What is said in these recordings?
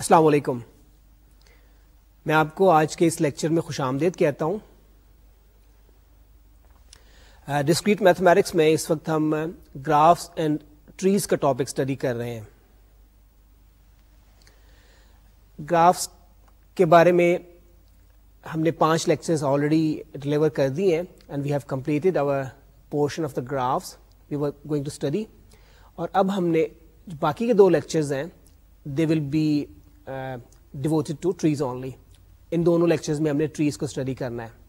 असलकुम मैं आपको आज के इस लेक्चर में खुश आमदेद कहता हूँ डिस्क्रीट मैथमेटिक्स में इस वक्त हम ग्राफ्स एंड ट्रीज का टॉपिक स्टडी कर रहे हैं ग्राफ्स के बारे में हमने पांच लेक्चर्स ऑलरेडी डिलीवर कर दिए हैं and we have completed our portion of the graphs we were going to study और अब हमने बाकी के दो लेक्चर्स हैं they will be devoted to trees only इन दोनों लेक्चर्स में हमने ट्रीज को स्टडी करना है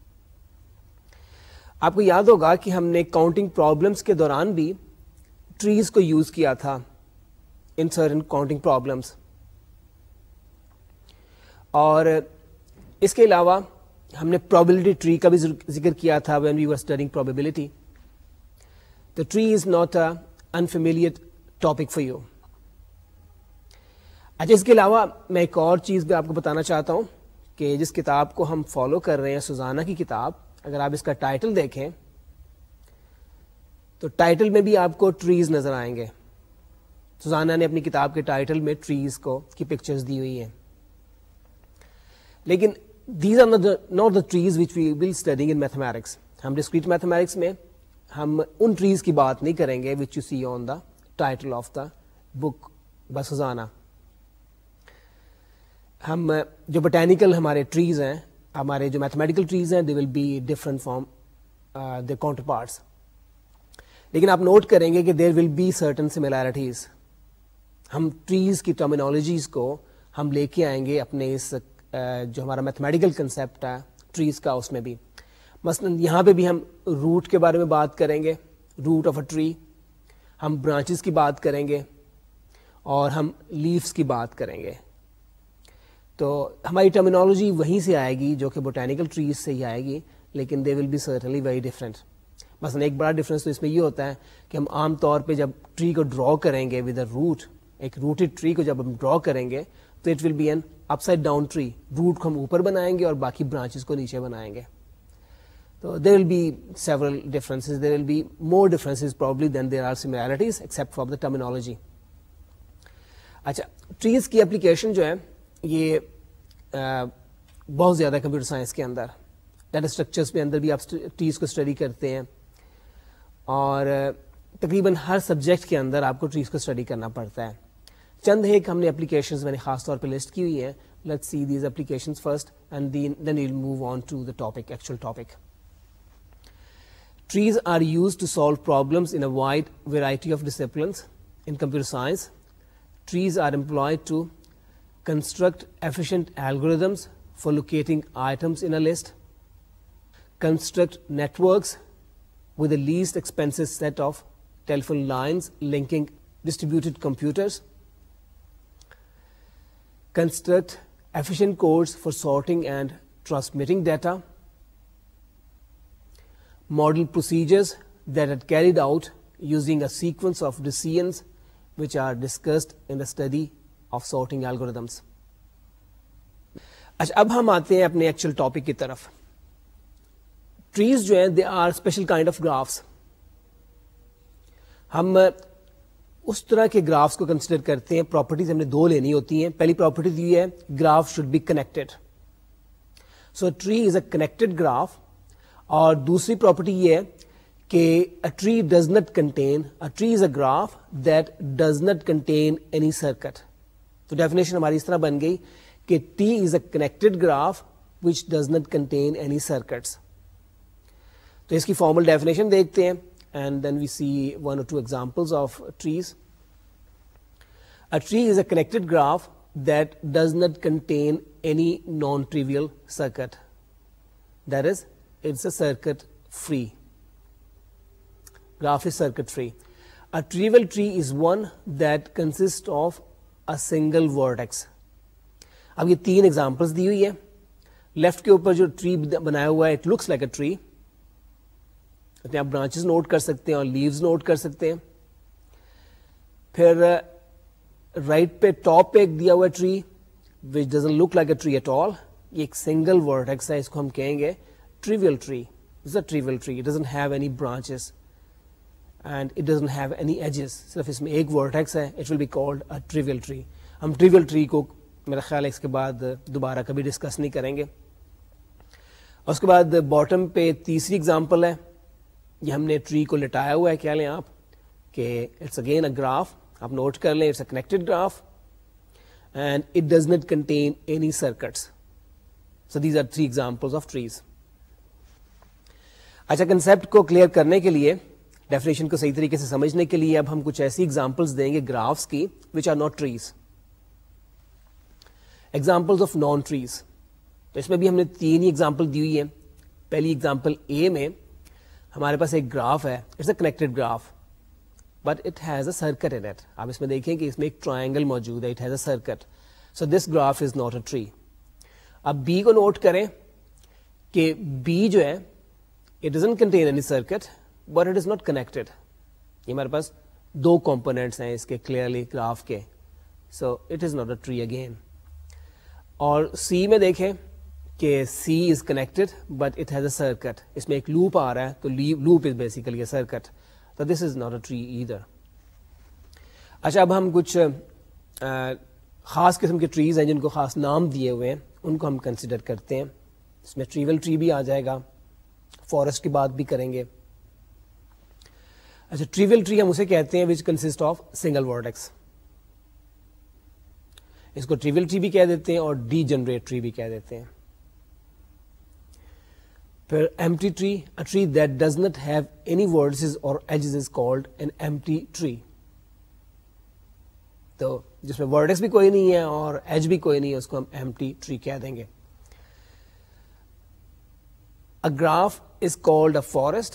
आपको याद होगा कि हमने काउंटिंग प्रॉब्लम्स के दौरान भी ट्रीज को यूज किया था इन सर्टन काउंटिंग प्रॉब्लम्स और इसके अलावा हमने प्रोबेबिलिटी ट्री का भी जिक्र किया था when we were studying probability the tree is not a unfamiliar topic for you अच्छा इसके अलावा मैं एक और चीज़ भी आपको बताना चाहता हूँ कि जिस किताब को हम फॉलो कर रहे हैं सुजाना की किताब अगर आप इसका टाइटल देखें तो टाइटल में भी आपको ट्रीज नज़र आएंगे सुजाना ने अपनी किताब के टाइटल में ट्रीज को की पिक्चर्स दी हुई हैं लेकिन these are not the trees which we will studying in mathematics हम डिस्क्रीट मैथमेटिक्स में हम उन ट्रीज की बात नहीं करेंगे which you see on the title of the book बसुजाना हम जो बोटेनिकल हमारे ट्रीज़ हैं हमारे जो मैथमेटिकल ट्रीज़ हैं they will be different from the counter parts लेकिन आप नोट करेंगे कि there will be certain similarities हम ट्रीज़ की टर्मिनोलॉजीज़ को हम लेके आएंगे अपने इस uh, जो हमारा मैथमेटिकल कंसेप्ट है ट्रीज़ का उसमें भी मसलन यहाँ पे भी हम रूट के बारे में बात करेंगे रूट ऑफ अ ट्री हम ब्रांचेस की बात करेंगे और हम लीव्स की बात करेंगे तो हमारी टर्मिनोलॉजी वहीं से आएगी जो कि बोटेनिकल ट्रीज से ही आएगी लेकिन they will be certainly very different बस एक बड़ा डिफरेंस तो इसमें ये होता है कि हम आम तौर पे जब ट्री को ड्रॉ करेंगे विद अ रूट एक रूटेड ट्री को जब हम ड्रॉ करेंगे तो it will be an upside down tree root को हम ऊपर बनाएंगे और बाकी ब्रांचेस को नीचे बनाएंगे तो there will be several differences there will be more differences probably than there are similarities except for the terminology अच्छा ट्रीज की एप्लीकेशन जो है ये आ, बहुत ज़्यादा कंप्यूटर साइंस के अंदर डाटा स्ट्रक्चर्स में अंदर भी आप ट्रीज़ को स्टडी करते हैं और तकरीबन हर सब्जेक्ट के अंदर आपको ट्रीज़ को स्टडी करना पड़ता है चंद एक हमने एप्लीकेशंस मैंने खास तौर पे लिस्ट की हुई है let's see these applications first and then, then we'll move on to the topic, actual topic. Trees are used to solve problems in a wide variety of disciplines in computer science. Trees are employed to construct efficient algorithms for locating items in a list, construct networks with the least expensive set of telephone lines linking distributed computers, construct efficient codes for sorting and transmitting data, model procedures that are carried out using a sequence of decisions which are discussed in the study of sorting algorithms अच्छा अब हम आते हैं अपने actual topic की तरफ trees जो हैं they are special kind of graphs हम उस तरह के ग्राफ्स को कंसिडर करते हैं प्रॉपर्टीज हमने दो लेनी होती हैं पहली प्रॉपर्टीज ये है graph should be connected so tree is a connected graph और दूसरी प्रॉपर्टी ये है कि a tree does not contain a tree is a graph that does not contain any circuit So definition, हमारी इस तरह बन गई कि T is a connected graph which does not contain any circuits तो इसकी फॉर्मल डेफिनेशन देखते हैं and then we see one और two examples of trees a tree is a connected that does not contain any non-trivial circuit. That is, it's a circuit free. Graph is circuit free. A trivial tree is one that consists of a single vertex अब ये तीन examples दी हुई है left के ऊपर जो tree बनाया हुआ है it looks like a tree उसमें आप ब्रांचेस नोट कर सकते हैं और लीव्स नोट कर सकते हैं फिर राइट uh, पे टॉप पे एक दिया हुआ tree which doesn't look like a tree at all ये एक सिंगल वर्टेक्स है इसको हम कहेंगे trivial tree is a trivial tree it doesn't have any branches and it doesn't have any edges सिर्फ इसमें एक वर्टेक्स है it will be called a trivial tree हम ट्रिवियल ट्री को मेरा ख्याल है इसके बाद दोबारा कभी डिस्कस नहीं करेंगे उसके बाद बॉटम पे तीसरी एग्जांपल है ये हमने ट्री को लिटाया हुआ है क्या लें आप कि इट्स अगेन अ ग्राफ आप नोट कर लें it's a connected graph and it does not contain any circuits so these are three examples of trees अच्छा कंसेप्ट को क्लियर करने के लिए डेफिनेशन को सही तरीके से समझने के लिए अब हम कुछ ऐसी एग्जाम्पल्स देंगे ग्राफ्स की which are not trees examples of non trees तो इसमें भी हमने तीन ही एग्जाम्पल दी हुई है पहली एग्जाम्पल ए में हमारे पास एक ग्राफ है it's a connected graph but it has a circuit in it आप इसमें देखें कि इसमें एक ट्राइंगल मौजूद है it has a circuit so this graph is not a tree अब बी को नोट करें कि बी जो है it doesn't contain any circuit but it is not connected ये हमारे पास दो कंपोनेंट्स हैं इसके क्लियरली ग्राफ के so it is not a tree again और सी में देखें कि C is connected but it has a circuit इसमें एक लूप आ रहा है तो loop is basically a circuit तो this is not a tree either अच्छा अब हम कुछ आ, खास किस्म के ट्रीज हैं जिनको खास नाम दिए हुए हैं उनको हम कंसिडर करते हैं इसमें ट्रीवल ट्री भी आ जाएगा फॉरेस्ट की बात भी करेंगे अच्छा ट्रिवियल ट्री हम उसे कहते हैं which consist of single vertex इसको ट्रिवियल ट्री भी कह देते हैं और डी जनरेट ट्री भी कह देते हैं फिर empty tree a tree that does not have any words और edges is called an empty tree तो जिसमें वर्डेक्स भी कोई नहीं है और एज भी कोई नहीं है उसको हम एम्प्टी ट्री कह देंगे a graph is called a forest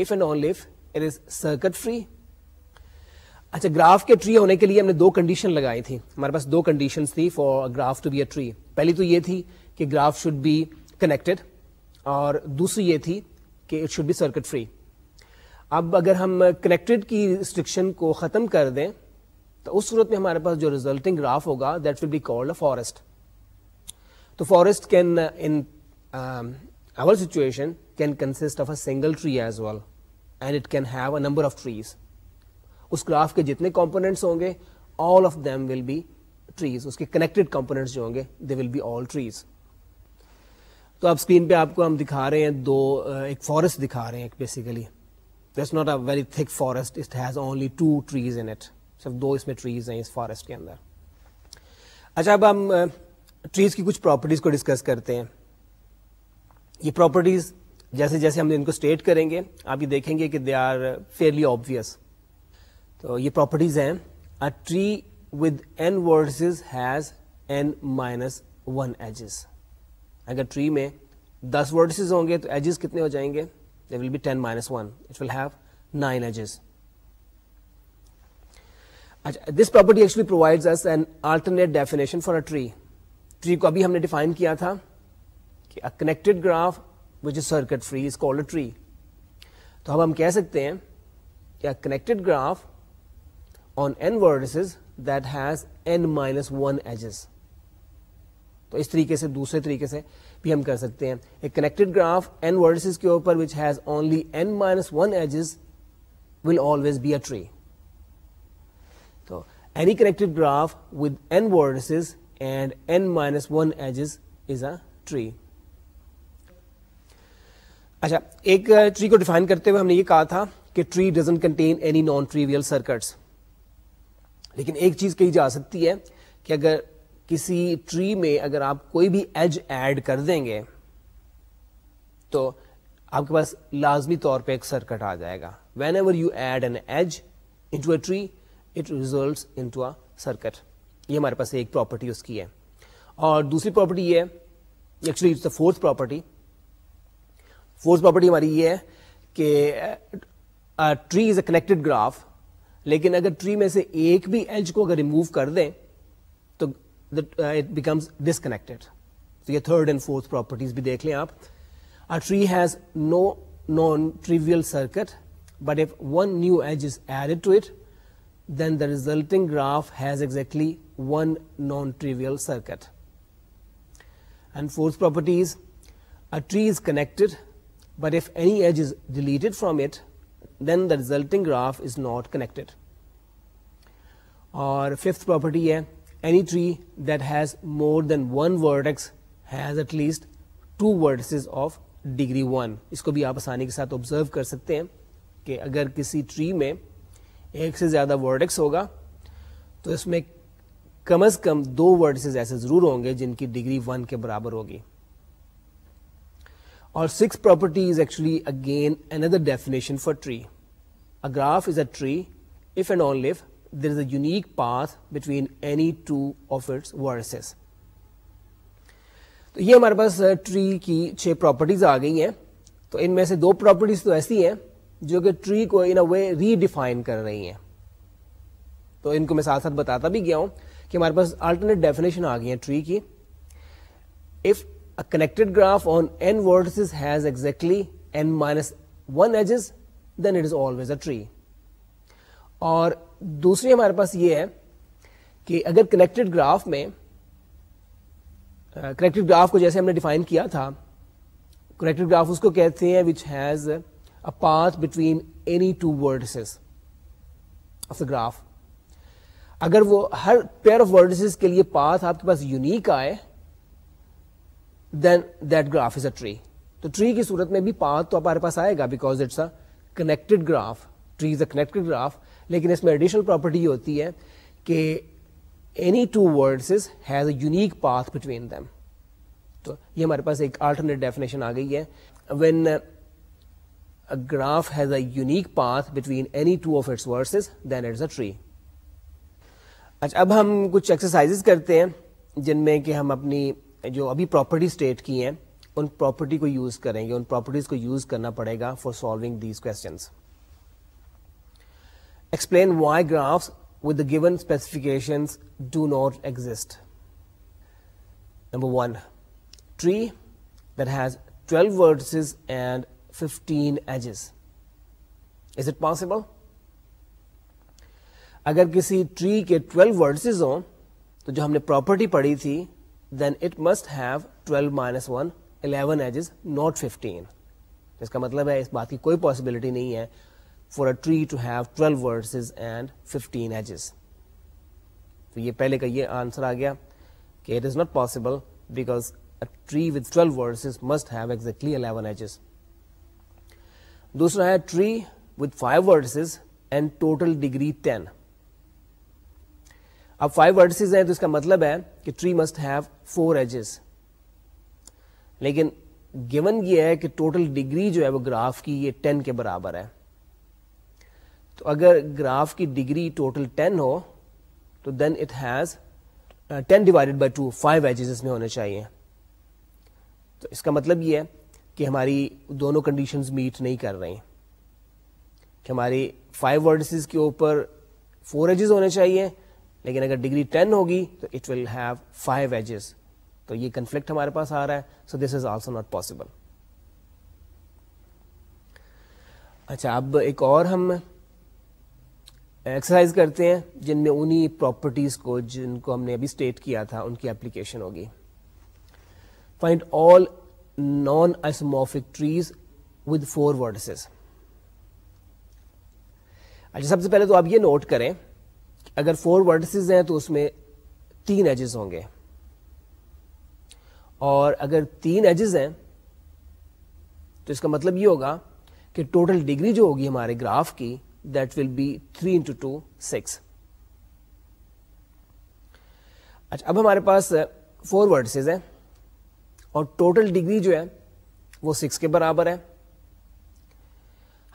if and only if it is circuit free अच्छा ग्राफ के ट्री होने के लिए हमने दो कंडीशन लगाई थी हमारे पास दो कंडीशन थी for graph to be a tree पहली तो ये थी कि ग्राफ शुड बी कनेक्टेड और दूसरी ये थी कि it should be circuit free अब अगर हम कनेक्टेड की रिस्ट्रिक्शन को ख़त्म कर दें तो उस सूरत में हमारे पास जो रिजल्टिंग ग्राफ होगा that will be called a forest तो forest can in our situation can consist of a single tree as well and it can have a number of trees उस ग्राफ के जितने कॉम्पोनेंट्स होंगे all of them will be trees उसके connected components जो होंगे they will be all trees तो अब screen पे आपको हम दिखा रहे हैं दो एक फॉरेस्ट दिखा रहे हैं basically that's not a very thick forest it has only two trees in it सिर्फ दो इसमें ट्रीज हैं इस फॉरेस्ट के अंदर अच्छा अब हम ट्रीज की कुछ प्रॉपर्टीज को डिस्कस करते हैं ये प्रॉपर्टीज जैसे जैसे हम इनको स्टेट करेंगे आप ये देखेंगे कि दे आर फेयरली ऑब्वियस तो ये प्रॉपर्टीज हैं a tree with n vertices has n minus one edges अगर ट्री में दस वर्सेस होंगे तो एजेस कितने हो जाएंगे they will be ten minus one it will have nine edges अच्छा this property actually provides us an alternate definition for a tree tree को अभी हमने डिफाइन किया था कि a connected graph which is circuit free is called a tree So اب ہم کہہ سکتے ہیں connected graph on n vertices that has n minus 1 edges So اس طریقے سے دوسرے طریقے سے بھی ہم کر سکتے ہیں ایک کنیکٹڈ گراف n vertices کے which has only n minus 1 edges will always be a tree So any connected graph with n vertices and n minus 1 edges is a tree अच्छा एक ट्री को डिफाइन करते हुए हमने ये कहा था कि tree doesn't contain any non trivial circuits लेकिन एक चीज कही जा सकती है कि अगर किसी ट्री में अगर आप कोई भी एज एड कर देंगे तो आपके पास लाजमी तौर पर एक सर्कट आ जाएगा whenever you add an edge into a tree it result into a circuit ये हमारे पास एक प्रॉपर्टी उसकी है और दूसरी प्रॉपर्टी ये actually it's the fourth property fourth property, हमारी ये है कि tree is a connected graph लेकिन अगर ट्री में से एक भी एज को अगर रिमूव कर दें तो इट बिकम्स डिसकनेक्टेड तो ये थर्ड एंड फोर्थ प्रॉपर्टीज भी देख लें आप a tree has but if one new edge is added to it, then the resulting graph has exactly one non-trivial circuit. And fourth property is, a tree is connected But if any edge is deleted from it, then the resulting graph is not connected. और fifth property है any tree that has more than one vertex has at least two vertices of degree one इसको भी आप आसानी के साथ observe कर सकते हैं कि अगर किसी ट्री में एक से ज़्यादा वर्टेक्स होगा तो इसमें कम अज कम दो वर्टिसेस ऐसे ज़रूर होंगे जिनकी डिग्री वन के बराबर होगी Our sixth property is actually again another definition for tree. A graph is a tree if and only if there is a unique path between any two of its vertices. तो ये हमारे पास tree की छह properties आ गई हैं तो इनमें से दो प्रॉपर्टीज तो ऐसी हैं जो कि ट्री को इन अ वे रीडिफाइन कर रही हैं तो इनको मैं साथ साथ बताता भी गया हूं कि हमारे पास अल्टरनेट डेफिनेशन आ गई है ट्री की if a connected graph on n vertices has exactly n minus 1 edges then it is always a tree और दूसरी हमारे पास ये है कि अगर कनेक्टेड ग्राफ में कनेक्टेड ग्राफ को जैसे हमने डिफाइन किया था कनेक्टेड ग्राफ उसको कहते हैं which has a path between any two vertices of the graph अगर वो हर पेयर ऑफ वर्टिसेस के लिए पाथ आपके पास यूनिक आए then that graph is a tree तो ट्री की सूरत में भी पाथ तो हमारे पास आएगा because it's a connected graph tree is a connected graph लेकिन इसमें एडिशनल प्रॉपर्टी होती है कि any two words is has a unique path between them तो ये हमारे पास एक अल्टरनेट डेफिनेशन आ गई है when uh, a graph has a unique path between any two of its verses, then it's a tree. अच्छा अब हम कुछ एक्सरसाइजेस करते हैं जिनमें कि हम अपनी जो अभी प्रॉपर्टी स्टेट की हैं उन प्रॉपर्टी को यूज करेंगे उन प्रॉपर्टीज को यूज करना पड़ेगा for solving these question explain why graphs with the given specifications do not exist. Number one, tree that has 12 vertices and 15 edges. Is it possible? अगर किसी ट्री के 12 वर्सेस हों तो जो हमने प्रॉपर्टी पढ़ी थी then it must have 12 minus 1, 11 edges, not 15. This means that there is no possibility for a tree to have 12 vertices and 15 edges. So this is the answer that it is not possible because a tree with 12 vertices must have exactly 11 edges. دوسرا ہے with five vertices and total degree 10. अब five vertices हैं तो इसका मतलब है कि tree must have four edges लेकिन गिवन ये है कि टोटल डिग्री जो है वो ग्राफ की ये टेन के बराबर है तो अगर ग्राफ की डिग्री टोटल टेन हो तो then it has ten divided by two five edges इसमें होने चाहिए तो इसका मतलब ये है कि हमारी दोनों कंडीशंस मीट नहीं कर रही कि हमारी फाइव वर्डिसेस के ऊपर फोर एजेस होने चाहिए लेकिन अगर डिग्री टेन होगी तो it will have five edges तो ये कन्फ्लिक्ट हमारे पास आ रहा है so this is also not possible अच्छा अब एक और हम एक्सरसाइज करते हैं जिनमें उन्हीं प्रॉपर्टीज को जिनको हमने अभी स्टेट किया था उनकी एप्लीकेशन होगी find all non isomorphic trees with four vertices अच्छा सबसे पहले तो आप ये नोट करें अगर फोर वर्टिसेस हैं तो उसमें तीन एजेस होंगे और अगर तीन एजेस हैं तो इसका मतलब ये होगा कि टोटल डिग्री जो होगी हमारे ग्राफ की that will be three into two six अच्छा अब हमारे पास फोर uh, वर्टिसेस हैं और टोटल डिग्री जो है वो सिक्स के बराबर है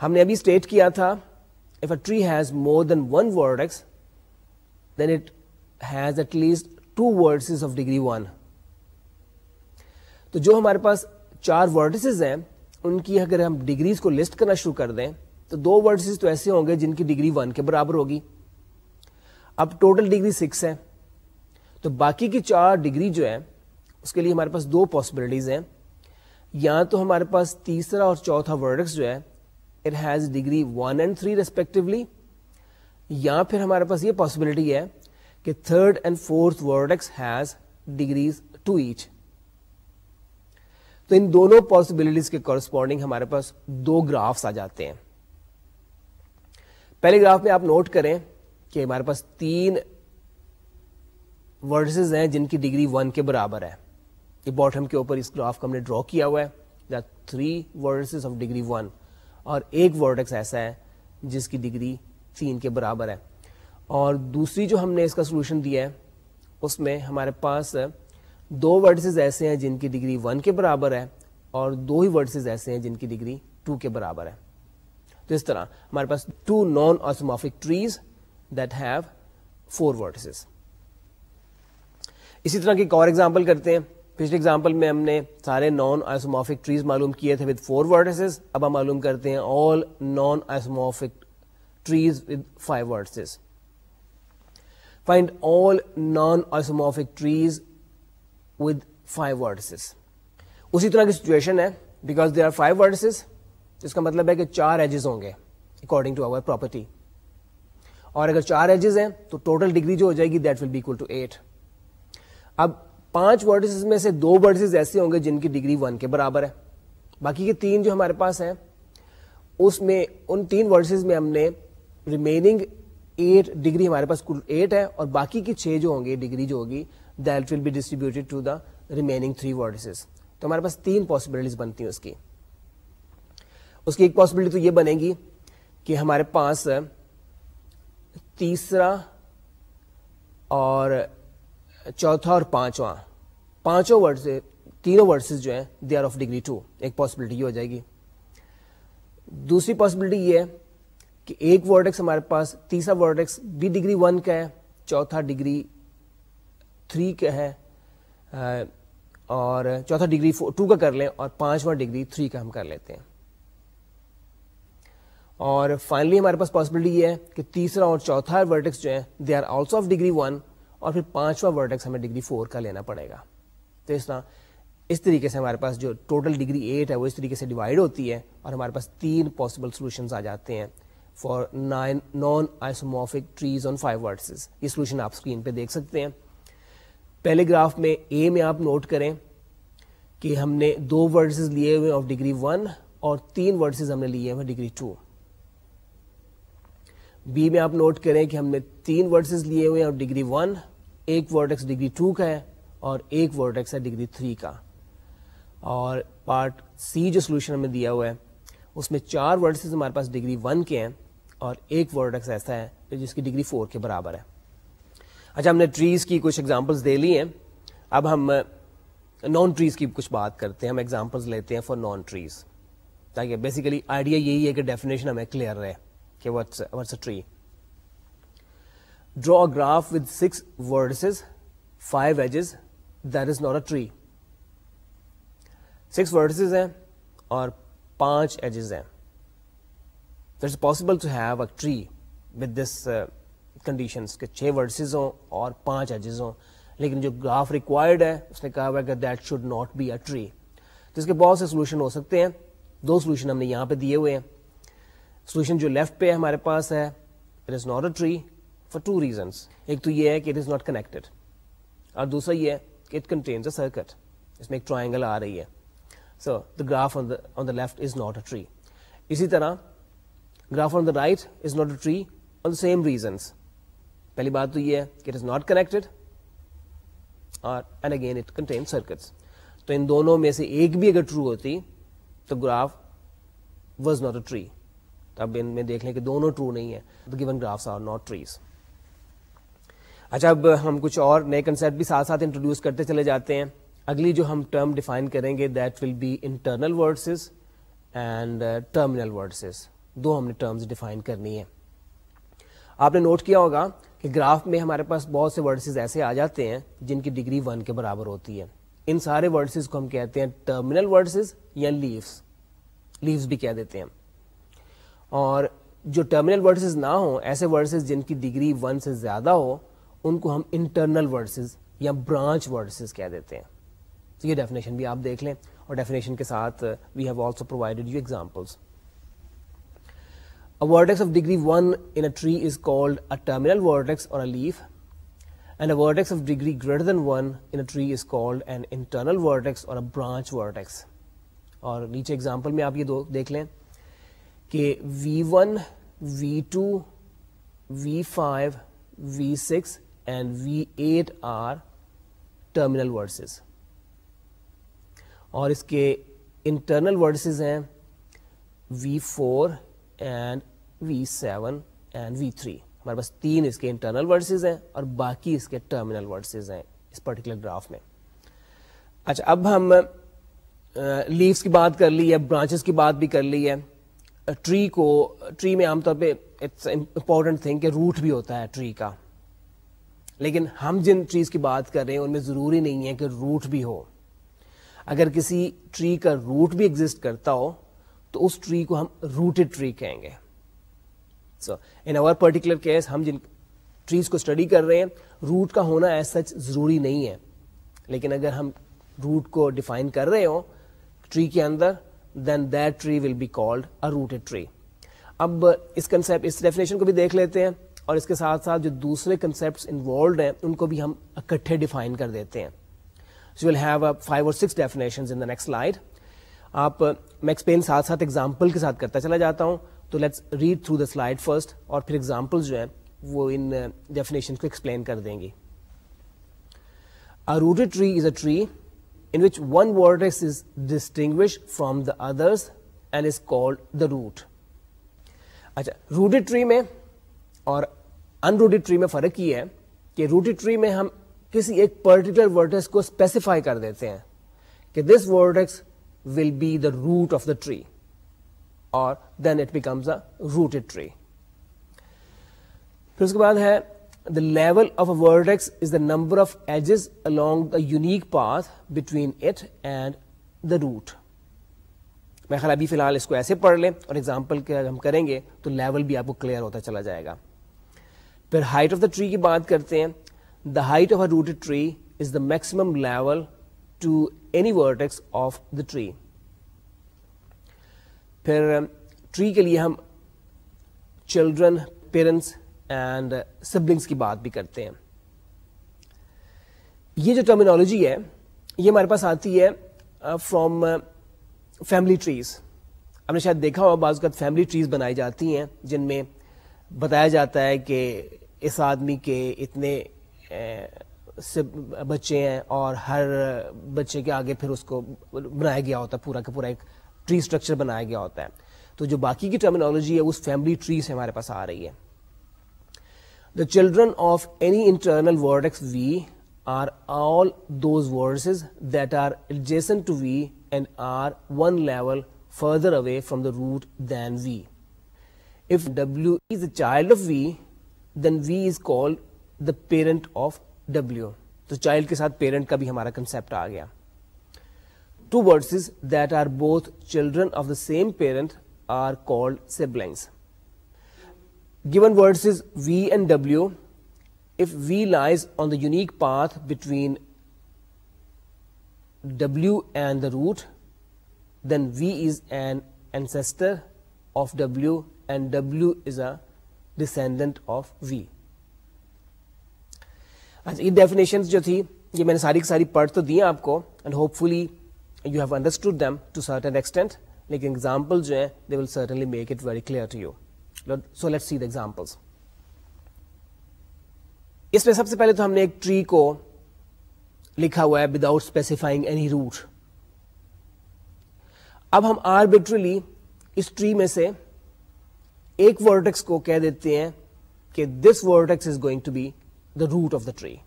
हमने अभी स्टेट किया था if a tree has more than one vertex then it has at least two vertices of degree one तो जो हमारे पास चार वर्डसेस हैं उनकी अगर हम डिग्रीज को लिस्ट करना शुरू कर दें तो दो वर्डसेस तो ऐसे होंगे जिनकी डिग्री वन के बराबर होगी अब टोटल डिग्री सिक्स है तो बाकी की चार डिग्री जो है उसके लिए हमारे पास दो पॉसिबिलिटीज हैं या तो हमारे पास तीसरा और चौथा वर्डक्स जो है it has degree one and three respectively या फिर हमारे पास ये पॉसिबिलिटी है कि third and fourth vertex has degrees two each तो इन दोनों पॉसिबिलिटीज के कॉरस्पॉन्डिंग हमारे पास दो ग्राफ्स आ जाते हैं पहले ग्राफ में आप नोट करें कि हमारे पास तीन वर्सेस हैं जिनकी डिग्री वन के बराबर है ये बॉटम के ऊपर इस ग्राफ को हमने ड्रॉ किया हुआ है या three vertices of degree one और एक वर्टेक्स ऐसा है जिसकी डिग्री तीन के बराबर है और दूसरी जो हमने इसका सोल्यूशन दिया है उसमें हमारे पास दो वर्ड्सेज ऐसे हैं जिनकी डिग्री वन के बराबर है और दो ही वर्ड्सेज ऐसे हैं जिनकी डिग्री टू के बराबर है तो इस तरह हमारे पास two non isomorphic trees that have four vertices इसी तरह की एक और एग्जाम्पल करते हैं पिछले एग्जाम्पल में हमने सारे नॉन आइसोमॉफिक ट्रीज मालूम किए थे विद फोर वर्टिसेस अब हम मालूम करते हैं all non isomorphic trees with five vertices. Find all non-isomorphic trees with five vertices उसी तरह की सिचुएशन है because they are five vertices जिसका मतलब है कि चार एजेस होंगे अकॉर्डिंग टू आवर प्रॉपर्टी और अगर चार एजेस हैं तो टोटल डिग्री जो हो जाएगी that will be equal to eight अब पांच वर्टिसेस में से दो वर्टिसेस ऐसे होंगे जिनकी डिग्री वन के बराबर है बाकी के तीन जो हमारे पास हैं उसमें उन तीन वर्टिसेस में हमने रिमेनिंग एट डिग्री हमारे पास कुल एट है और बाकी की छः जो होंगी डिग्री जो होगी that will be distributed to the remaining three vertices तो हमारे पास तीन पॉसिबिलिटीज बनती हैं उसकी उसकी एक पॉसिबिलिटी तो ये बनेगी कि हमारे पास तीसरा और चौथा और पांचवा पांचों वर्ड से तीनों वर्सेस जो हैं they are of degree two एक पॉसिबिलिटी ये हो जाएगी दूसरी पॉसिबिलिटी ये है कि एक वर्टेक्स हमारे पास तीसरा वर्टेक्स भी डिग्री वन का है चौथा डिग्री थ्री का है और चौथा डिग्री टू का कर लें और पांचवा डिग्री थ्री का हम कर लेते हैं और फाइनली हमारे पास पॉसिबिलिटी ये है कि तीसरा और चौथा वर्टेक्स जो है they are also of degree one और फिर पांचवा वर्टेक्स हमें डिग्री फोर का लेना पड़ेगा तो इस तरह इस तरीके से हमारे पास जो टोटल डिग्री एट है वो इस तरीके से डिवाइड होती है और हमारे पास तीन पॉसिबल सोल्यूशन आ जाते हैं for nine non isomorphic trees on five vertices ये सोल्यूशन आप स्क्रीन पे देख सकते हैं पहले ग्राफ में ए में आप नोट करें कि हमने दो वर्सेस लिए हुए ऑफ डिग्री वन और तीन वर्सेस हमने लिए हुए डिग्री टू बी में आप नोट करें कि हमने तीन वर्सेस लिए हुए हैं और डिग्री वन एक वर्टेक्स डिग्री टू का है और एक वर्टेक्स है डिग्री थ्री का और पार्ट सी जो सोल्यूशन हमें दिया हुआ है उसमें चार वर्सेस हमारे पास डिग्री वन के हैं और एक वर्टेक्स ऐसा है जिसकी डिग्री फोर के बराबर है अच्छा हमने ट्रीज की कुछ एग्जाम्पल्स दे ली हैं अब हम नॉन uh, ट्रीज की कुछ बात करते हैं हम एग्जाम्पल्स लेते हैं फॉर नॉन ट्रीज ताकि बेसिकली आइडिया यही है कि डेफिनेशन हमें क्लियर रहे कि what's what's a tree draw graph with six vertices five edges that is not a tree six vertices हैं और पांच एजेस हैं that it's possible to have a tree with this uh, conditions के छः versus हों और पांच edges हों लेकिन जो ग्राफ रिक्वायर्ड है उसने कहा हुआ है कि that should not be a tree तो इसके बहुत से सोल्यूशन हो सकते हैं दो सोल्यूशन हमने यहाँ पे दिए हुए हैं सोल्यूशन जो लेफ्ट पे है हमारे पास है it is not a tree for two reasons एक तो ये है कि इट इज़ नॉट कनेक्टेड और दूसरा ये है कि इट कंटेन्स अ सर्कट इसमें एक ट्राइंगल आ रही है so the graph on the on the left is not a tree इसी तरह graph on the right is not a tree on same reasons पहली बात तो ये है कि इट इज नॉट कनेक्टेड और and again it contain circuits तो इन दोनों में से एक भी अगर ट्रू होती तो graph was not a tree अब इनमें देख लें कि दोनों ट्रू नहीं है the given graphs are not trees अच्छा अब हम कुछ और नए कंसेप्ट भी साथ साथ इंट्रोड्यूस करते चले जाते हैं अगली जो हम टर्म डिफाइन करेंगे that will be internal vertices and terminal vertices दो हमने टर्म्स डिफाइन करनी है आपने नोट किया होगा कि ग्राफ में हमारे पास बहुत से वर्सेस ऐसे आ जाते हैं जिनकी डिग्री वन के बराबर होती है इन सारे वर्सेस को हम कहते हैं टर्मिनल वर्सेस या लीव्स लीव्स भी कह देते हैं और जो टर्मिनल वर्सेस ना हो ऐसे वर्सेस जिनकी डिग्री वन से ज़्यादा हो उनको हम इंटरनल वर्सेस या ब्रांच वर्सेस कह देते हैं तो ये डेफिनेशन भी आप देख लें और डेफिनेशन के साथ we have also provided you examples A vertex of degree 1 in a tree is called a terminal vertex or a leaf, and a vertex of degree greater than 1 in a tree is called an internal vertex or a branch vertex. Or in example example, आप ये दो देख लें v1, v2, v5, v6 and v8 are terminal vertices. और इसके internal vertices हैं v4, and v seven and v three हमारे पास तीन इसके इंटरनल वर्सेज हैं और बाकी इसके टर्मिनल वर्सेज हैं इस पर्टिकुलर ग्राफ में अच्छा अब हम लीव्स की बात कर ली है ब्रांचेस की बात भी कर ली है ट्री को ट्री में आमतौर पे इट्स इम्पोर्टेंट थिंग कि रूट भी होता है ट्री का लेकिन हम जिन ट्रीज की बात कर रहे हैं उनमें ज़रूरी नहीं है कि रूट भी हो अगर किसी ट्री का रूट भी एग्जिस्ट करता हो तो उस ट्री को हम रूटेड ट्री कहेंगे so in our particular case हम जिन ट्रीज को स्टडी कर रहे हैं रूट का होना एज सच ज़रूरी नहीं है लेकिन अगर हम रूट को डिफाइन कर रहे हो ट्री के अंदर then that tree will be called a rooted tree अब इस कंसेप्ट इस डेफिनेशन को भी देख लेते हैं और इसके साथ साथ जो दूसरे कंसेप्ट इन्वॉल्व हैं उनको भी हम इकट्ठे डिफाइन कर देते हैं so we'll have a five or six definitions in the next slide आप मैं एक्सप्लेन साथ साथ एग्जाम्पल के साथ करता चला जाता हूँ तो let's read through the slide first और फिर एग्जाम्पल्स जो हैं वो इन डेफिनेशन uh, को एक्सप्लेन कर देंगे A rooted tree is a tree in which one vertex is distinguished from the others and is called the root. अच्छा रूटेड ट्री में और अनरूटेड ट्री में फर्क ये है कि रूटेड ट्री में हम किसी एक पर्टिकुलर वर्टेक्स को स्पेसिफाई कर देते हैं कि this vertex will be the root of the tree और then it becomes a rooted tree फिर उसके बाद है the level of a vertex is the number of edges along the unique path between it and the root मैं ख्याल अभी फिलहाल इसको ऐसे पढ़ लें और एग्जाम्पल हम करेंगे तो लेवल भी आपको क्लियर होता चला जाएगा फिर हाइट ऑफ द ट्री की बात करते हैं the height of a rooted tree is the maximum level to any vertex of the tree फिर ट्री um, के लिए हम चिल्ड्रन पेरेंट्स एंड सिबलिंग्स की बात भी करते हैं ये जो टर्मिनोलॉजी है ये हमारे पास आती है फ्रॉम फैमिली ट्रीज हमने शायद देखा होगा बाज़ का फैमिली ट्रीज बनाई जाती हैं जिनमें बताया जाता है कि इस आदमी के इतने uh, से बच्चे हैं और हर बच्चे के आगे फिर उसको बनाया गया होता है पूरा का पूरा एक ट्री स्ट्रक्चर बनाया गया होता है तो जो बाकी की टर्मिनोलॉजी है उस फैमिली ट्री से हमारे पास आ रही है the children of any internal vertex V are all those verses that are adjacent to V and are one level further away from the root than V. If W is a child of V, then V is called the parent of W. So child के साथ parent का भी Two vertices that are both children of the same parent are called siblings. given vertices V and W, if V lies on the unique path between W and the root, then V is an ancestor of W and W is a descendant of V. अच्छा ये definition जो थी ये मैंने सारी की सारी पढ़ तो दी आपको and hopefully you have understood them to certain extent लेकिन एग्जाम्पल जो है they will certainly make it very clear to you so let's see the examples इसमें सबसे पहले तो हमने एक ट्री को लिखा हुआ है विदाउट स्पेसिफाइंग एनी रूट अब हम आर्बिट्रली इस ट्री में से एक वर्टेक्स को कह देते हैं कि this vertex is going to be the root of the tree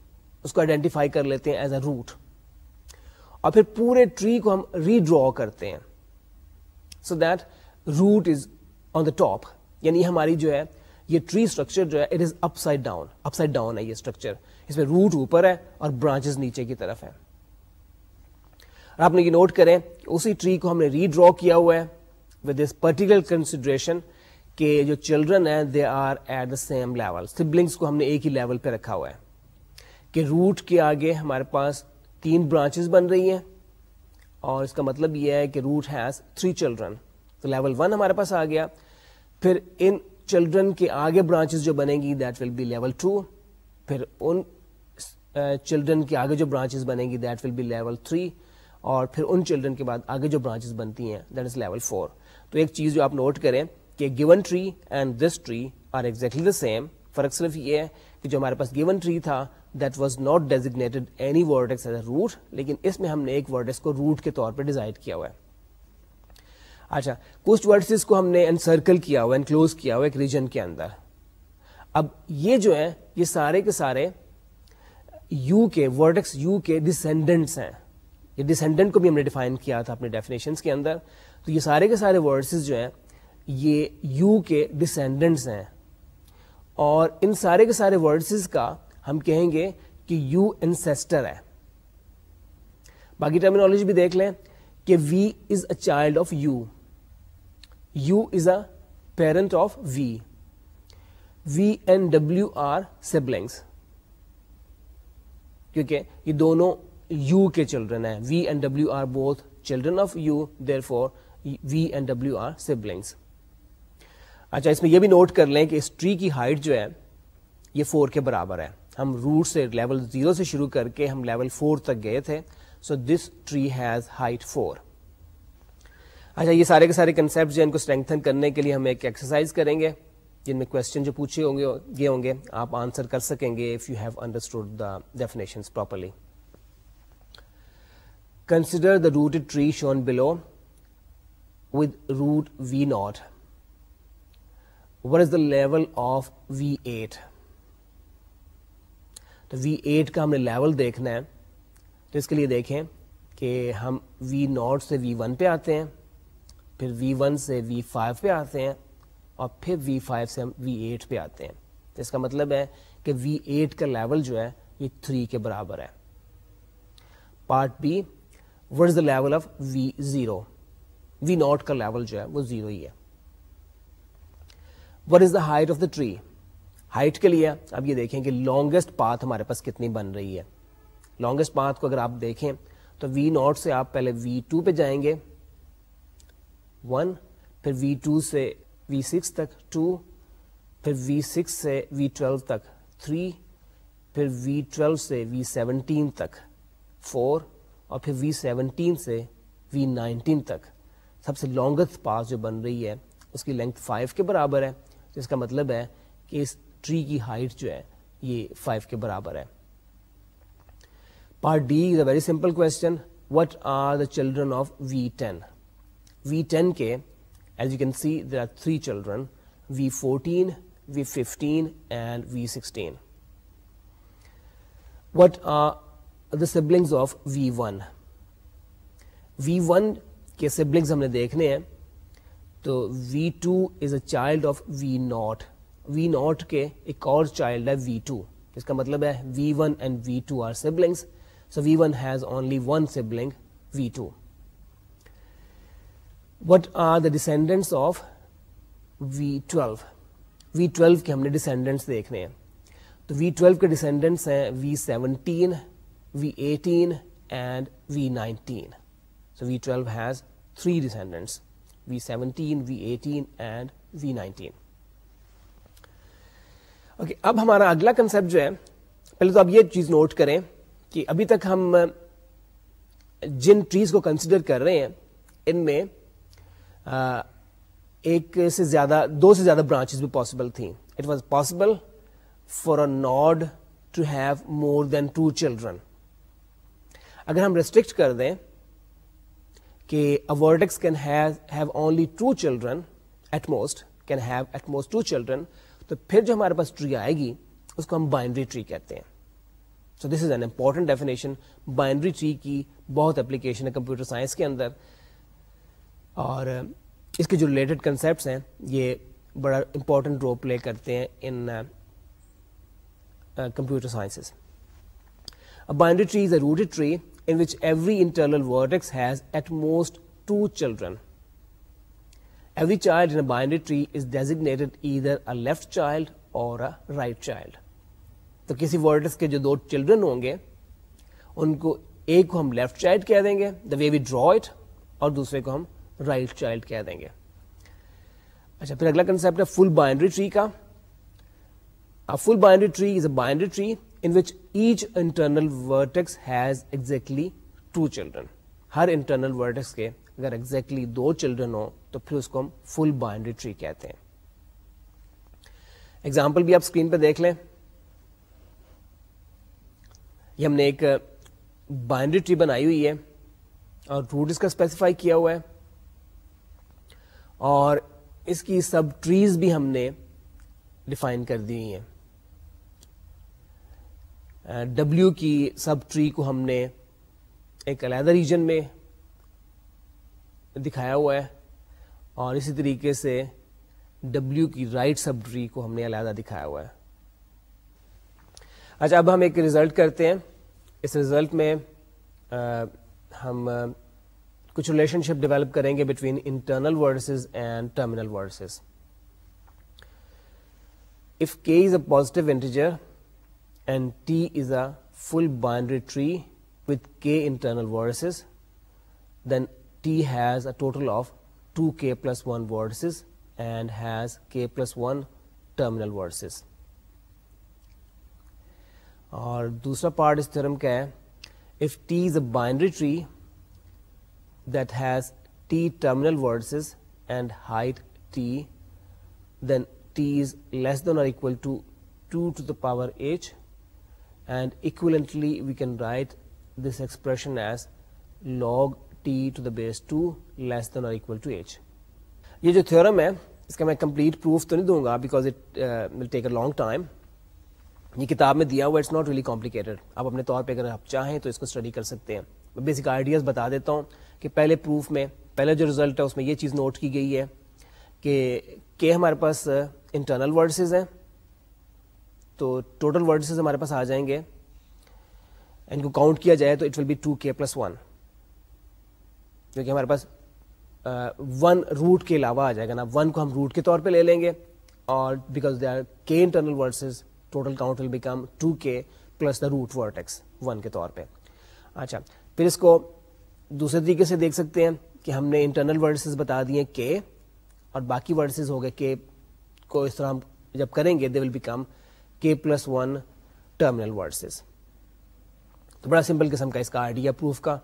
उसको आइडेंटिफाई कर लेते हैं एज अ रूट और फिर पूरे ट्री को हम रीड्रॉ करते हैं so that root is on the top यानी हमारी जो है ये ट्री स्ट्रक्चर जो है it is upside down upside down है ये स्ट्रक्चर इसमें रूट ऊपर है और ब्रांचेस नीचे की तरफ है और आपने ये नोट करें उसी ट्री को हमने रीड्रॉ किया हुआ है विद दिस पर्टिकुलर कंसिडरेशन कि जो चिल्ड्रन हैं they are at the same level siblings को हमने एक ही लेवल पे रखा हुआ है कि रूट के आगे हमारे पास तीन ब्रांचेस बन रही हैं और इसका मतलब यह है कि रूट हैज़ थ्री चिल्ड्रन तो लेवल वन हमारे पास आ गया फिर इन चिल्ड्रन के आगे ब्रांचेस जो बनेंगी that will be level two फिर उन चिल्ड्रन के आगे जो ब्रांचेस बनेंगी that will be level three और फिर उन चिल्ड्रन के बाद आगे जो ब्रांचेस बनती हैं दैट इज़ लेवल फोर तो एक चीज़ जो आप नोट करें कि given tree and this tree are exactly the same फर्क सिर्फ ये है कि जो हमारे पास गिवन ट्री था that was not designated any vertex as a root लेकिन इसमें हमने एक वर्टेक्स को रूट के तौर पर डिसाइड किया हुआ है अच्छा कुछ वर्टिसेस को हमने एनसर्कल किया हुआ एनक्लोज किया हुआ एक रीजन के अंदर अब ये जो है ये सारे के सारे यू के वर्टेक्स यू के डिसेंडेंट्स हैं ये डिसेंडेंट को भी हमने डिफाइन किया था अपने डेफिनेशन के अंदर तो ये सारे के सारे वर्सेस जो हैं ये यू के डिसेंडेंट्स हैं और इन सारे के सारे वर्ड्सेस का हम कहेंगे कि यू एंसेस्टर है बाकी टर्मिनोलॉजी भी देख लें कि V is a child of U U is a parent of V V and W are siblings क्योंकि ये दोनों यू के चिल्ड्रन हैं V and W are both children of U therefore V and W are siblings अच्छा इसमें यह भी note कर लें कि इस ट्री की हाइट जो है ये फोर के बराबर है हम रूट से लेवल जीरो से शुरू करके हम लेवल फोर तक गए थे so this tree has height four अच्छा ये सारे के सारे कंसेप्ट जो इनको स्ट्रेंथन करने के लिए हम एक एक्सरसाइज करेंगे जिनमें क्वेश्चन जो पूछे होंगे ये होंगे आप आंसर कर सकेंगे if you have understood the definitions properly consider the rooted tree shown below with root v naught what is the level of V8 तो V8 का हमने लेवल देखना है तो इसके लिए देखें कि हम V0 से V1 पे आते हैं फिर V1 से V5 पे आते हैं और फिर V5 से हम V8 पे आते हैं तो इसका मतलब है कि V8 का लेवल जो है ये थ्री के बराबर है part B what is the level of V zero V naught का लेवल जो है वो ज़ीरो ही है what is the height of the tree height के लिए अब ये देखें कि लॉन्गेस्ट पाथ हमारे पास कितनी बन रही है लॉन्गेस्ट पाथ को अगर आप देखें तो वी नॉट से आप पहले वी टू पे जाएंगे वन फिर वी टू से वी सिक्स तक टू फिर वी सिक्स से वी ट्वेल्व तक थ्री फिर वी ट्वेल्व से वी सेवनटीन तक फोर और फिर वी सेवनटीन से वी नाइनटीन तक सबसे लॉन्गेस्ट पास जो बन रही है उसकी लेंथ फाइव के बराबर है जिसका मतलब है कि इस ट्री की हाइट जो है ये फाइव के बराबर है part D is a very simple question what are the children of V ten V ten के as you can see there are three children V fourteen V fifteen and V sixteen what are the siblings of V one V one के siblings हमने देखने हैं So V2 is a child of V0 V0 के एक और child है V2 इसका मतलब है and and V2 are siblings. So V1 has only one sibling, v V2 what are the descendants of V12 V12 के हमने descendants देखने हैं तो V12 के descendants हैं V17 V18 and V19 so V12 has three descendants V17, V18 and V19 okay okay, अब हमारा अगला कंसेप्ट जो है पहले तो आप ये चीज नोट करें कि अभी तक हम जिन ट्रीज को कंसिडर कर रहे हैं इनमें एक से ज्यादा दो से ज्यादा ब्रांचेस भी पॉसिबल थी it was possible for a node to have more than two children अगर हम रिस्ट्रिक्ट कर दें कि a vertex can have, have only two children at most can have at most two children तो फिर जो हमारे पास ट्री आएगी उसको हम बाइनरी ट्री कहते हैं so this is an important definition binary tree की बहुत एप्लीकेशन है कंप्यूटर साइंस के अंदर और uh, इसके जो रिलेटेड कंसेप्ट हैं ये बड़ा इंपॉर्टेंट रोल प्ले करते हैं in computer sciences A binary tree is a rooted tree in which every internal vertex has at most two children. Every child in a binary tree is designated either a left child or a right child. तो किसी vertex के जो दो children होंगे उनको एक को हम लेफ्ट चाइल्ड कह देंगे the way we draw it और दूसरे को हम राइट right चाइल्ड कह देंगे अच्छा फिर अगला कंसेप्ट है फुल बाइंड्री ट्री का full binary tree is a binary tree in which each internal vertex has exactly two children हर इंटरनल वर्टेक्स के अगर एग्जैक्टली exactly दो चिल्ड्रन हो तो फिर उसको हम फुल बाइंड्री ट्री कहते हैं एग्जाम्पल भी आप स्क्रीन पर देख लें ये हमने एक बाइंड्री uh, ट्री बनाई हुई है और रूट इसका स्पेसिफाई किया हुआ है और इसकी सब ट्रीज भी हमने डिफाइन कर दी हुई हैं डब्ल्यू की सब ट्री को हमने एक अलहदा रीजन में दिखाया हुआ है और इसी तरीके से डब्ल्यू की राइट सब ट्री को हमने अलहदा दिखाया हुआ है अच्छा अब हम एक रिज़ल्ट करते हैं इस रिज़ल्ट में आ, हम आ, कुछ रिलेशनशिप डेवलप करेंगे between internal vertices and terminal vertices if K is a positive integer and T is a full binary tree with K internal vertices, then T has a total of 2K plus 1 vertices and has K plus 1 terminal vertices. اور دوسرا part اس طرح کا ہے if T is a binary tree that has T terminal vertices and height T then T is less than or equal to 2 to the power H and equivalently we can write this expression as log t to the base 2 less than or equal to h. ये जो theorem है इसका मैं complete proof तो नहीं दूंगा because it uh, will take a long time. ये किताब में दिया हुआ इट्स नॉट रियली कॉम्प्लिकेटेड आप अपने तौर पे अगर आप चाहें तो इसको स्टडी कर सकते हैं मैं बेसिक आइडियाज़ बता देता हूँ कि पहले प्रूफ में पहला जो रिजल्ट है उसमें ये चीज़ नोट की गई है कि के हमारे पास इंटरनल uh, वर्ड्सेज हैं तो टोटल वर्ड्सेस हमारे पास आ जाएंगे इनको काउंट किया जाए तो it will be two K plus one क्योंकि हमारे पास वन रूट के अलावा आ जाएगा ना वन को हम रूट के तौर पे ले लेंगे और because they are K internal vertices total count will become two K plus the root vertex one के तौर पे अच्छा फिर इसको दूसरे तरीके से देख सकते हैं कि हमने इंटरनल वर्सेज बता दिए के और बाकी वर्सेज हो गए के को इस तरह हम जब करेंगे they will become K plus one terminal vertices तो बड़ा सिंपल किस्म का इसका आइडिया प्रूफ का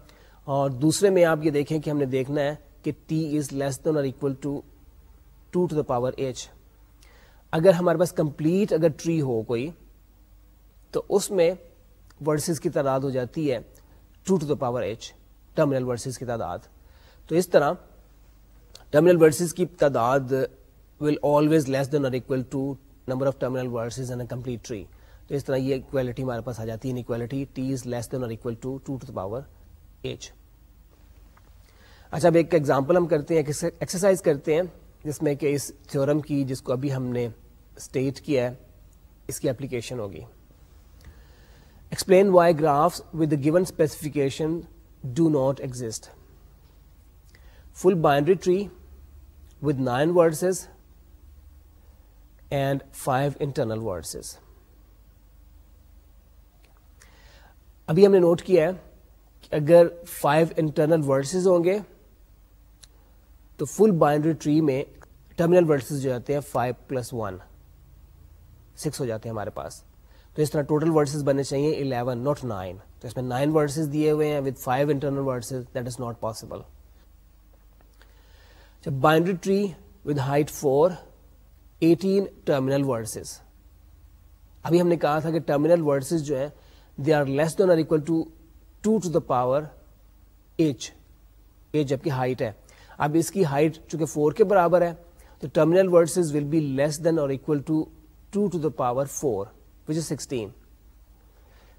और दूसरे में आप ये देखें कि हमने देखना है कि t इज लेस देन और equal to two to the power h अगर हमारे पास कंप्लीट अगर ट्री हो कोई तो उसमें वर्सेस की तादाद हो जाती है two to the power H terminal versus की तादाद तो इस तरह टर्मिनल वर्सेस की तादाद विल ऑलवेज लेस देन और equal to number of terminal vertices in a complete tree तो इस तरह ये इक्वालिटी हमारे पास आ जाती है inequality T is less than और equal to two to the power H अच्छा अब एक एग्जाम्पल हम करते हैं एक्सरसाइज करते हैं जिसमें कि इस थ्योरम की जिसको अभी हमने स्टेट किया है इसकी एप्लीकेशन होगी explain why graphs with given specification do not exist full binary tree with nine verses and five internal vertices अभी हमने नोट किया है कि अगर फाइव इंटरनल वर्सेस होंगे तो फुल बाइनरी ट्री में टर्मिनल वर्सेस जो जाते हैं फाइव प्लस वन सिक्स हो जाते हैं हमारे पास तो इस तरह टोटल वर्सेस बनने चाहिए इलेवन नॉट नाइन तो इसमें नाइन वर्सेस दिए हुए हैं with five internal vertices that is not possible जब binary tree with height four 18 terminal vertices अभी हमने कहा था कि टर्मिनल वर्सेस जो है they are less than or equal to two to the power H H जबकि हाइट है अब इसकी हाइट चूंकि फोर के बराबर है तो terminal vertices will be less than और equal to two to the power four which is sixteen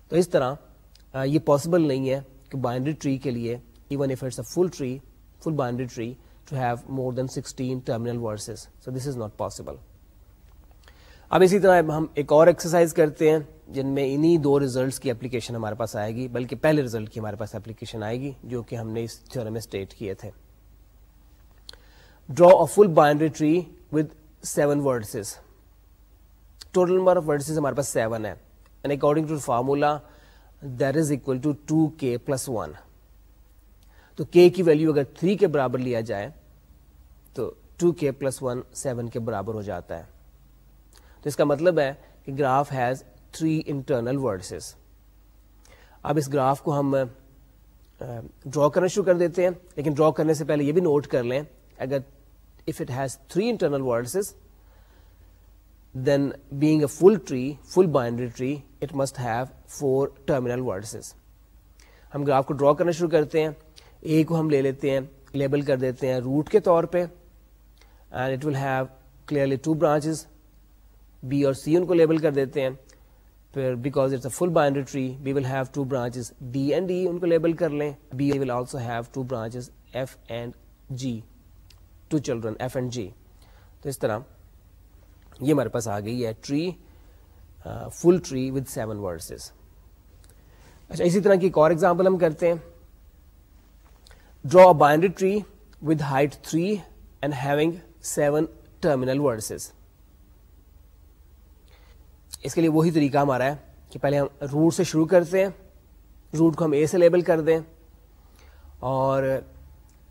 तो इस तरह ये पॉसिबल नहीं है कि बाइंड्री ट्री के लिए even if it's a full tree full binary tree to have more than 16 terminal verses. So this is not possible. अब इसी तरह हम एक और एक्सरसाइज करते हैं जिनमें इन्हीं दो रिजल्ट्स की एप्लीकेशन हमारे पास आएगी बल्कि पहले रिजल्ट की हमारे पास एप्लीकेशन आएगी जो कि हमने इस थ्योरम में स्टेट किए थे draw a full binary tree with seven vertices total number of vertices हमारे पास सेवन है and according to formula that is equal to two K plus one तो के की वैल्यू अगर थ्री के बराबर लिया जाए तो to K plus one seven के बराबर हो जाता है तो इसका मतलब है कि graph has three internal vertices अब इस ग्राफ को हम ड्रॉ करना शुरू कर देते हैं लेकिन ड्रॉ करने से पहले ये भी नोट कर लें अगर if it has three internal vertices then being a full tree, full binary tree, it must have four terminal vertices. हम ग्राफ को ड्रॉ करना शुरू करते हैं ए को हम ले लेते हैं लेबल कर देते हैं रूट के तौर पे and it will have clearly two branches B और सी उनको लेबल कर देते हैं फिर because it's a full binary tree we will have two branches D and E उनको लेबल कर लें B will also have two branches F and G two children F and G तो इस तरह ये हमारे पास आ गई है tree full tree with seven vertices अच्छा इसी तरह की एक और एग्जाम्पल हम करते हैं draw a binary tree with height three and having seven terminal vertices इसके लिए वही तरीका हमारा है कि पहले हम रूट से शुरू करते हैं रूट को हम ए से लेबल कर दें और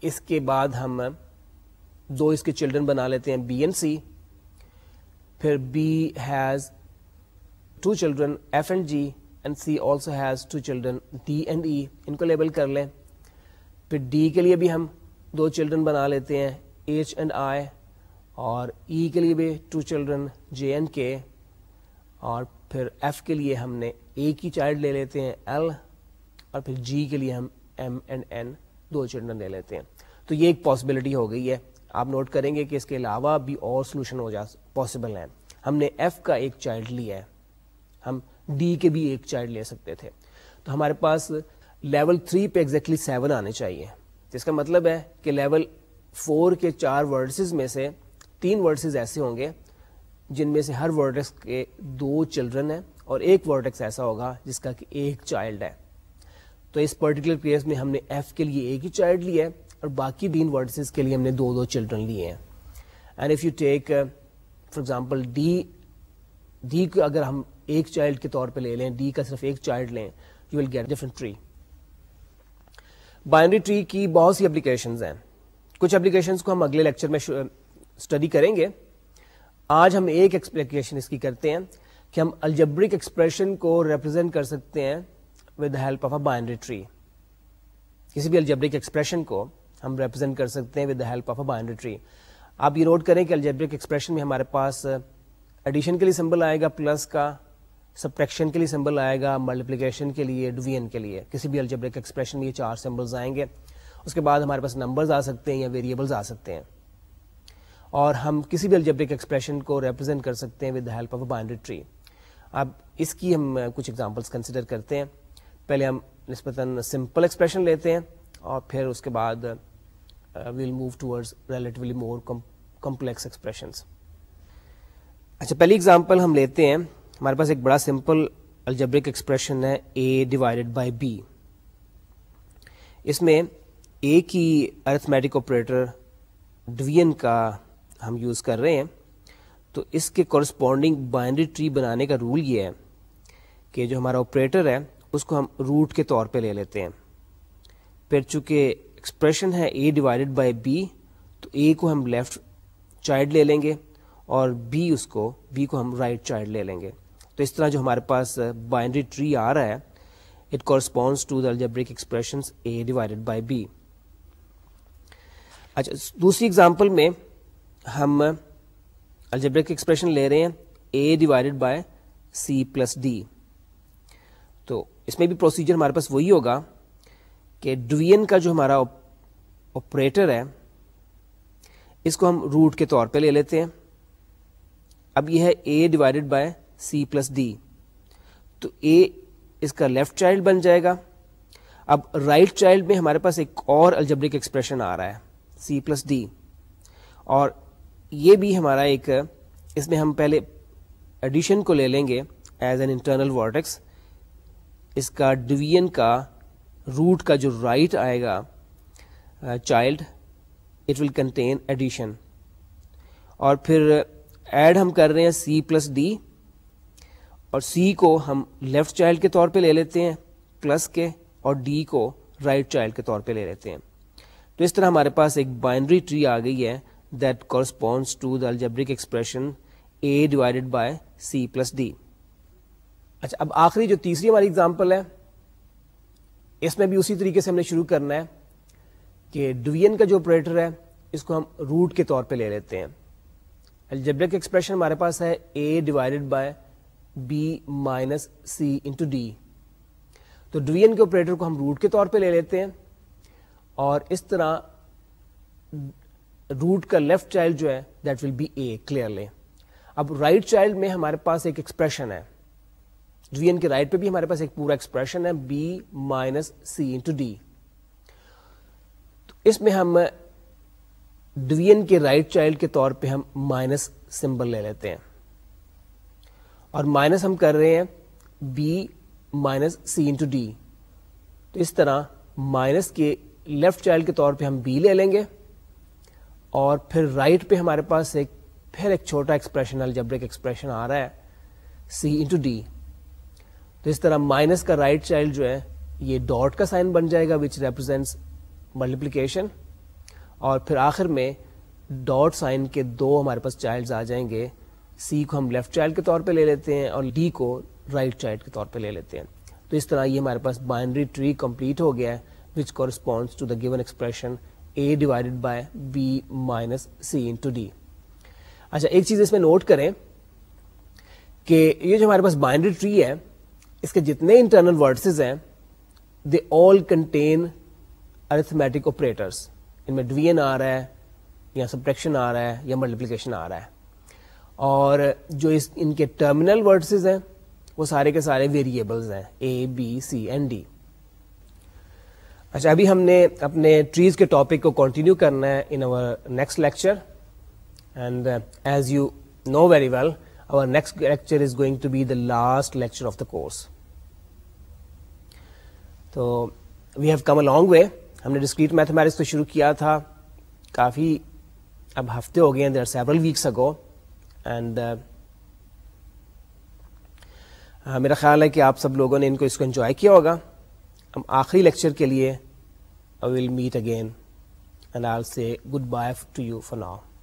इसके बाद हम दो इसके चिल्ड्रन बना लेते हैं बी एंड सी फिर B has two children F and G and C also has two children D and E इनको लेबल कर लें फिर डी के लिए भी हम दो चिल्ड्रन बना लेते हैं एच एंड आई और ई e के लिए भी टू चिल्ड्रन जे एंड के और फिर एफ के लिए हमने ए की चाइल्ड ले लेते हैं एल और फिर जी के लिए हम एम एंड एन दो चिल्ड्रन ले लेते हैं तो ये एक पॉसिबिलिटी हो गई है आप नोट करेंगे कि इसके अलावा भी और सोल्यूशन हो जा पॉसिबल हैं हमने एफ का एक चाइल्ड लिया है हम डी के भी एक चाइल्ड ले सकते थे तो हमारे पास लेवल थ्री पे एग्जैक्टली सेवन आने चाहिए जिसका मतलब है कि लेवल फोर के चार वर्सेस में से तीन वर्सेस ऐसे होंगे जिनमें से हर वर्टेक्स के दो चिल्ड्रन हैं और एक वर्टेक्स ऐसा होगा जिसका कि एक चाइल्ड है तो इस पर्टिकुलर केस में हमने एफ के लिए एक ही चाइल्ड लिया है और बाकी तीन वर्टिसेस के लिए हमने दो दो चिल्ड्रन लिए हैं and if you take for example D D को अगर हम एक चाइल्ड के तौर पे ले लें डी का सिर्फ एक चाइल्ड लें you will get different tree binary tree की बहुत सी एप्लीकेशन हैं कुछ एप्लीकेशन को हम अगले लेक्चर में स्टडी uh, करेंगे आज हम एक एक्सप्लिकेशन इसकी करते हैं कि हम अल्जब्रिक एक्सप्रेशन को रिप्रेजेंट कर सकते हैं with the help of a binary tree किसी भी अल्जब्रिक एक्सप्रेशन को हम रिप्रेजेंट कर सकते हैं with the help of a binary tree आप ये नोट करें कि अल्जेब्रिक एक्सप्रेशन में हमारे पास एडिशन के लिए सिंबल आएगा प्लस का सब्ट्रैक्शन के लिए सिंबल आएगा मल्टीप्लिकेशन के लिए डिवीजन के लिए किसी भी अल्जेब्रिक एक्सप्रेशन में ये चार सिंबल्स आएंगे उसके बाद हमारे पास नंबर्स आ सकते हैं या वेरिएबल्स आ सकते हैं और हम किसी भी अल्जेब्रिक एक्सप्रेशन को रिप्रेजेंट कर सकते हैं with the help of a binary tree अब इसकी हम कुछ एग्जांपल्स कंसिडर करते हैं पहले हम नस्बता सिंपल एक्सप्रेशन लेते हैं और फिर उसके बाद will move towards relatively more complex expressions अच्छा पहली एग्जांपल हम लेते हैं हमारे पास एक बड़ा सिंपल अल्जेब्रिक एक्सप्रेशन है ए डिवाइडेड बाय बी इसमें ए की अर्थमेटिक ऑपरेटर डिवीजन का हम यूज़ कर रहे हैं तो इसके कॉरस्पॉन्डिंग बाइनरी ट्री बनाने का रूल ये है कि जो हमारा ऑपरेटर है उसको हम रूट के तौर पे ले लेते हैं फिर चूँकि एक्सप्रेशन है ए डिवाइडेड बाय बी तो ए को हम लेफ़्ट चाइल्ड ले लेंगे और बी उसको बी को हम राइट right चाइल्ड ले लेंगे तो इस तरह जो हमारे पास बाइनरी uh, ट्री आ रहा है it corresponds to the algebraic expression A divided by B अच्छा दूसरी एग्जाम्पल में हम अलजेब्रिक एक्सप्रेशन ले रहे हैं A divided by C plus D तो इसमें भी प्रोसीजर हमारे पास वही होगा कि डिवीजन का जो हमारा ऑपरेटर है इसको हम रूट के तौर पे ले लेते हैं अब यह है A divided by C plus D तो ए इसका लेफ्ट चाइल्ड बन जाएगा अब राइट right चाइल्ड में हमारे पास एक और अल्जब्रिक एक्सप्रेशन आ रहा है सी प्लस डी और ये भी हमारा एक इसमें हम पहले एडिशन को ले लेंगे एज एन इंटरनल वॉर्टेक्स इसका डिवीजन का रूट का जो राइट right आएगा child it will contain addition और फिर ऐड हम कर रहे हैं सी प्लस डी और सी को हम लेफ्ट चाइल्ड के तौर पे ले लेते हैं प्लस के और डी को राइट right चाइल्ड के तौर पे ले लेते हैं तो इस तरह हमारे पास एक बाइनरी ट्री आ गई है that corresponds to the algebraic expression a divided by c plus d. अच्छा अब आखिरी जो तीसरी हमारी एग्जांपल है इसमें भी उसी तरीके से हमने शुरू करना है कि डिवीजन का जो ऑपरेटर है इसको हम रूट के तौर पे ले लेते हैं अलजेब्रिक एक्सप्रेशन हमारे पास है A divided by B minus C into D तो डिवीजन के ऑपरेटर को हम रूट के तौर पे ले लेते हैं और इस तरह रूट का लेफ्ट चाइल्ड जो है that will be A clearly अब राइट right चाइल्ड में हमारे पास एक एक्सप्रेशन है वी एन के राइट पे भी हमारे पास एक पूरा एक्सप्रेशन है B minus C into D इसमें हम डीएन के राइट चाइल्ड के तौर पे हम माइनस सिंबल ले लेते हैं और माइनस हम कर रहे हैं B minus C into D तो इस तरह माइनस के लेफ्ट चाइल्ड के तौर पे हम बी ले लेंगे और फिर राइट right पे हमारे पास एक फिर एक छोटा एक्सप्रेशन अल्जब्रिक एक्सप्रेशन आ रहा है सी इंटू डी तो इस तरह माइनस का राइट right चाइल्ड जो है ये डॉट का साइन बन जाएगा विच रेप्रेजेंट्स मल्टीप्लीकेशन और फिर आखिर में डॉट साइन के दो हमारे पास चाइल्ड्स आ जाएंगे सी को हम लेफ्ट चाइल्ड के तौर पे ले लेते हैं और डी को राइट right चाइल्ड के तौर पे ले लेते हैं तो इस तरह ये हमारे पास बाइनरी ट्री कंप्लीट हो गया है which corresponds to the given expression A divided by B minus C into D अच्छा एक चीज इसमें नोट करें कि ये जो हमारे पास बाइंडरी ट्री है इसके जितने इंटरनल वर्ड्सेज हैं they all contain arithmetic operators इनमें डिवीजन आ रहा है या सब्ट्रैक्शन आ रहा है या मल्टीप्लिकेशन आ रहा है और जो इस इनके टर्मिनल वर्ड्सेज हैं वो सारे के सारे वेरिएबल्स हैं A B C and D अच्छा अभी हमने अपने ट्रीज के टॉपिक को कंटिन्यू करना है in our next lecture and as you know very well our next lecture is going to be the last lecture of the course तो we have come a long way हमने discrete mathematics को शुरू किया था काफ़ी अब हफ्ते हो गए हैं there several weeks ago and मेरा ख्याल है कि आप सब लोगों ने इनको इसको इन्जॉय किया होगा हम आखिरी लेक्चर के लिए I will meet again and I say good bye to you for now